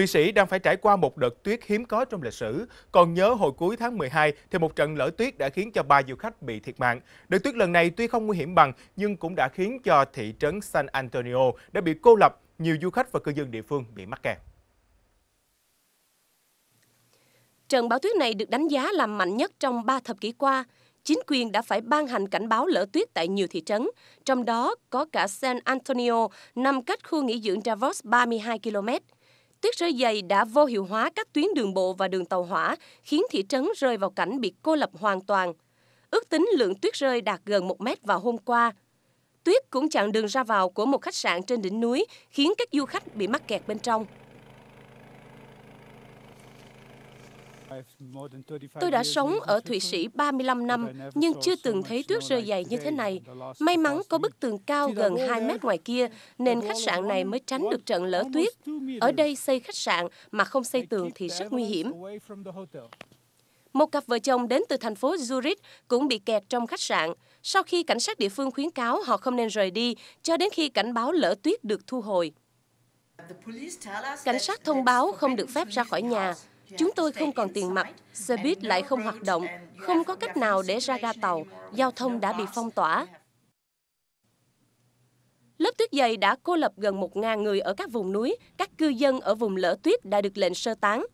Thụy Sĩ đang phải trải qua một đợt tuyết hiếm có trong lịch sử. Còn nhớ hồi cuối tháng 12 thì một trận lở tuyết đã khiến cho ba du khách bị thiệt mạng. Đợt tuyết lần này tuy không nguy hiểm bằng nhưng cũng đã khiến cho thị trấn San Antonio đã bị cô lập, nhiều du khách và cư dân địa phương bị mắc kẹt. Trận bão tuyết này được đánh giá là mạnh nhất trong 3 thập kỷ qua. Chính quyền đã phải ban hành cảnh báo lở tuyết tại nhiều thị trấn, trong đó có cả San Antonio nằm cách khu nghỉ dưỡng Davos 32 km. Tuyết rơi dày đã vô hiệu hóa các tuyến đường bộ và đường tàu hỏa, khiến thị trấn rơi vào cảnh bị cô lập hoàn toàn. Ước tính lượng tuyết rơi đạt gần 1 mét vào hôm qua. Tuyết cũng chặn đường ra vào của một khách sạn trên đỉnh núi, khiến các du khách bị mắc kẹt bên trong. Tôi đã sống ở Thụy Sĩ 35 năm, nhưng chưa từng thấy tuyết rơi dày như thế này. May mắn có bức tường cao gần 2 mét ngoài kia, nên khách sạn này mới tránh được trận lở tuyết. Ở đây xây khách sạn mà không xây tường thì rất nguy hiểm. Một cặp vợ chồng đến từ thành phố Zurich cũng bị kẹt trong khách sạn. Sau khi cảnh sát địa phương khuyến cáo họ không nên rời đi cho đến khi cảnh báo lỡ tuyết được thu hồi. Cảnh sát thông báo không được phép ra khỏi nhà. Chúng tôi không còn tiền mặt, xe buýt lại không hoạt động, không có cách nào để ra ga tàu, giao thông đã bị phong tỏa. Lớp tuyết dày đã cô lập gần 1.000 người ở các vùng núi, các cư dân ở vùng lở tuyết đã được lệnh sơ tán.